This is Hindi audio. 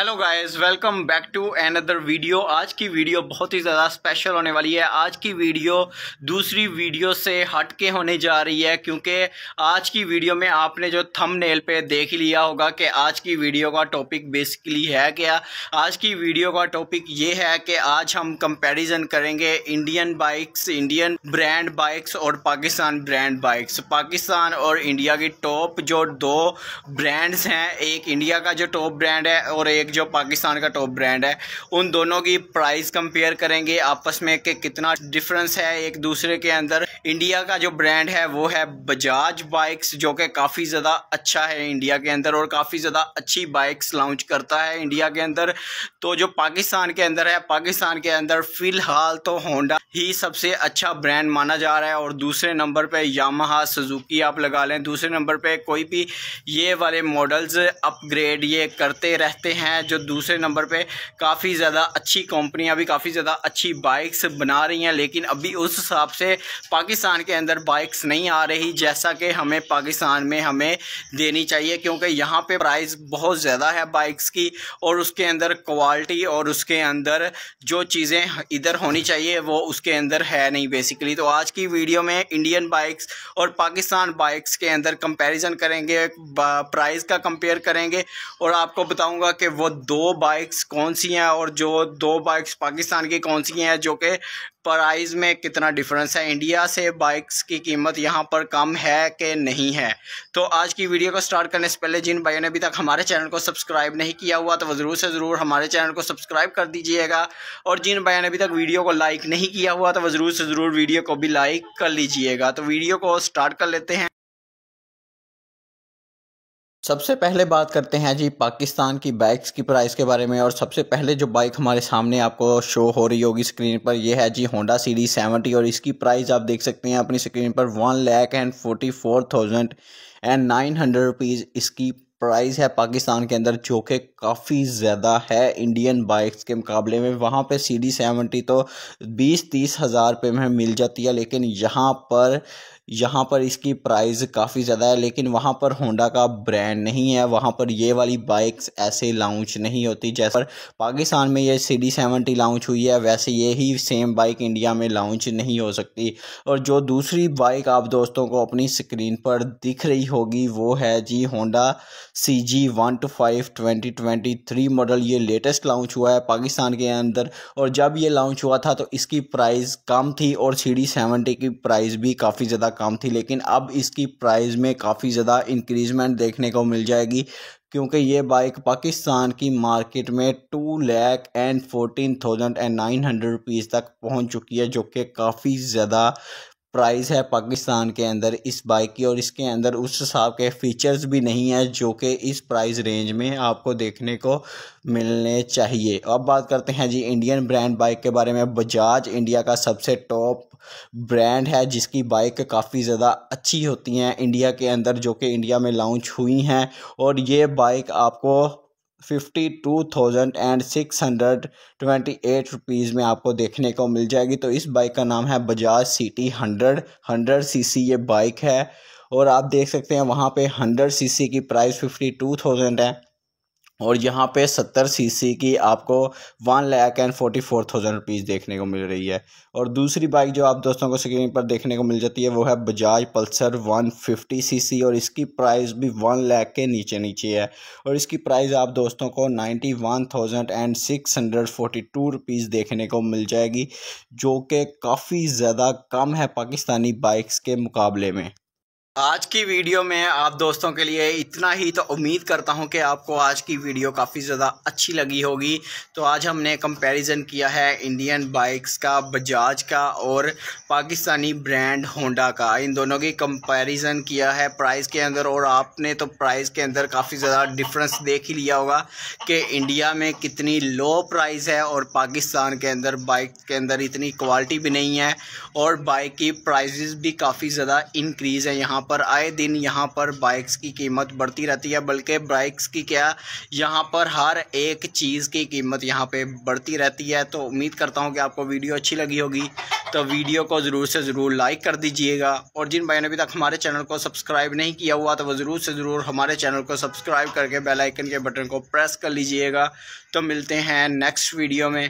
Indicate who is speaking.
Speaker 1: hello guys welcome back to another video आज की वीडियो बहुत ही ज़्यादा स्पेशल होने वाली है आज की वीडियो दूसरी वीडियो से हट के होने जा रही है क्योंकि आज की वीडियो में आपने जो थंबनेल पे देख लिया होगा कि आज की वीडियो का टॉपिक बेसिकली है क्या आज की वीडियो का टॉपिक ये है कि आज हम कंपेरिजन करेंगे Indian bikes Indian brand bikes और पाकिस्तान ब्रांड बाइक्स पाकिस्तान और इंडिया की टॉप जो दो ब्रांड्स हैं एक इंडिया का जो टॉप ब्रांड है और एक जो पाकिस्तान का टॉप ब्रांड है उन दोनों की प्राइस कंपेयर करेंगे आपस में कि कितना डिफरेंस है एक दूसरे के अंदर इंडिया का जो ब्रांड है वो है बजाज बाइक्स जो कि काफ़ी ज़्यादा अच्छा है इंडिया के अंदर और काफ़ी ज़्यादा अच्छी बाइक्स लॉन्च करता है इंडिया के अंदर तो जो पाकिस्तान के अंदर है पाकिस्तान के अंदर फ़िलहाल तो होंडा ही सबसे अच्छा ब्रांड माना जा रहा है और दूसरे नंबर पे यामाहा सुजुकी आप लगा लें दूसरे नंबर पे कोई भी ये वाले मॉडल्स अपग्रेड ये करते रहते हैं जो दूसरे नंबर पे काफ़ी ज़्यादा अच्छी कंपनियां भी काफ़ी ज़्यादा अच्छी बाइक्स बना रही हैं लेकिन अभी उस हिसाब से पाकिस्तान के अंदर बाइक्स नहीं आ रही जैसा कि हमें पाकिस्तान में हमें देनी चाहिए क्योंकि यहाँ पर प्राइस बहुत ज़्यादा है बाइक्स की और उसके अंदर क्वालिटी और उसके अंदर जो चीज़ें इधर होनी चाहिए वो उस उसके अंदर है नहीं बेसिकली तो आज की वीडियो में इंडियन बाइक्स और पाकिस्तान बाइक्स के अंदर कंपैरिजन करेंगे प्राइस का कंपेयर करेंगे और आपको बताऊंगा कि वो दो बाइक्स कौन सी हैं और जो दो बाइक्स पाकिस्तान की कौन सी हैं जो कि प्राइस में कितना डिफरेंस है इंडिया से बाइक्स की कीमत यहाँ पर कम है कि नहीं है तो आज की वीडियो को स्टार्ट करने से पहले जिन भाइयों ने अभी तक हमारे चैनल को सब्सक्राइब नहीं किया हुआ तो वो ज़रूर से ज़रूर हमारे चैनल को सब्सक्राइब कर दीजिएगा और जिन भाइयों ने अभी तक वीडियो को लाइक नहीं किया हुआ तो वो ज़रूर से ज़रूर वीडियो को भी लाइक कर लीजिएगा तो वीडियो को स्टार्ट कर लेते हैं सबसे पहले बात करते हैं जी पाकिस्तान की बाइक्स की प्राइस के बारे में और सबसे पहले जो बाइक हमारे सामने आपको शो हो रही होगी स्क्रीन पर यह है जी होंडा सी डी सेवेंटी और इसकी प्राइस आप देख सकते हैं अपनी स्क्रीन पर one lakh and forty four thousand and nine hundred rupees इसकी प्राइस है पाकिस्तान के अंदर जो कि काफ़ी ज़्यादा है इंडियन बाइक्स के मुकाबले में वहाँ पर सी डी सेवेंटी तो बीस तीस हज़ार रुपये में मिल जाती है लेकिन यहाँ पर यहाँ पर इसकी प्राइस काफ़ी ज़्यादा है लेकिन वहाँ पर होंडा का ब्रांड नहीं है वहाँ पर ये वाली बाइक्स ऐसे लॉन्च नहीं होती जैसे पर पाकिस्तान में ये सी डी सेवेंटी लॉन्च हुई है वैसे ये ही सेम बाइक इंडिया में लॉन्च नहीं हो सकती और जो दूसरी बाइक आप दोस्तों को अपनी स्क्रीन पर दिख रही होगी वो है जी Honda C G one two five twenty twenty three model ये लेटेस्ट लॉन्च हुआ है पाकिस्तान के अंदर और जब ये लॉन्च हुआ था तो इसकी प्राइस कम थी और सी डी सेवेंटी की प्राइस भी काफ़ी ज़्यादा कम थी लेकिन अब इसकी प्राइस में काफ़ी ज़्यादा इंक्रीजमेंट देखने को मिल जाएगी क्योंकि ये बाइक पाकिस्तान की मार्केट में two lakh and fourteen thousand and nine hundred rupees तक पहुंच चुकी है जो कि काफ़ी ज़्यादा प्राइस है पाकिस्तान के अंदर इस बाइक की और इसके अंदर उस हिसाब के फीचर्स भी नहीं है जो कि इस प्राइस रेंज में आपको देखने को मिलने चाहिए अब बात करते हैं जी इंडियन ब्रांड बाइक के बारे में बजाज इंडिया का सबसे टॉप ब्रांड है जिसकी बाइक काफ़ी ज़्यादा अच्छी होती हैं इंडिया के अंदर जो कि इंडिया में लॉन्च हुई हैं और ये बाइक आपको fifty two thousand and six hundred twenty eight rupees में आपको देखने को मिल जाएगी तो इस बाइक का नाम है Bajaj CT hundred hundred C C ये बाइक है और आप देख सकते हैं वहाँ पे हंड्रेड सी सी की प्राइस फिफ्टी टू थाउजेंड है और यहाँ पे सत्तर सीसी की आपको one lakh and forty four thousand rupees देखने को मिल रही है और दूसरी बाइक जो आप दोस्तों को स्क्रीन पर देखने को मिल जाती है वो है Bajaj Pulsar one fifty C और इसकी प्राइस भी वन लैख के नीचे नीचे है और इसकी प्राइस आप दोस्तों को ninety one thousand and six hundred forty two rupees देखने को मिल जाएगी जो कि काफ़ी ज़्यादा कम है पाकिस्तानी बाइक्स के मुकाबले में आज की वीडियो में आप दोस्तों के लिए इतना ही तो उम्मीद करता हूं कि आपको आज की वीडियो काफ़ी ज़्यादा अच्छी लगी होगी तो आज हमने कंपैरिजन किया है इंडियन बाइक्स का बजाज का और पाकिस्तानी ब्रांड होंडा का इन दोनों की कंपैरिजन किया है प्राइस के अंदर और आपने तो प्राइस के अंदर काफ़ी ज़्यादा डिफरेंस देख ही लिया होगा कि इंडिया में कितनी लो प्राइस है और पाकिस्तान के अंदर बाइक के अंदर इतनी क्वालिटी भी नहीं है और बाइक की प्राइज़ भी काफ़ी ज़्यादा इंक्रीज़ है यहाँ पर आए दिन यहाँ पर बाइक्स की कीमत बढ़ती रहती है बल्कि बाइक्स की क्या यहाँ पर हर एक चीज़ की कीमत यहाँ पे बढ़ती रहती है तो उम्मीद करता हूँ कि आपको वीडियो अच्छी लगी होगी तो वीडियो को ज़रूर से ज़रूर लाइक कर दीजिएगा और जिन भाई ने अभी तक हमारे चैनल को सब्सक्राइब नहीं किया हुआ तो वो ज़रूर से ज़रूर हमारे चैनल को सब्सक्राइब करके बेलाइकन के बटन को प्रेस कर लीजिएगा तो मिलते हैं नेक्स्ट वीडियो में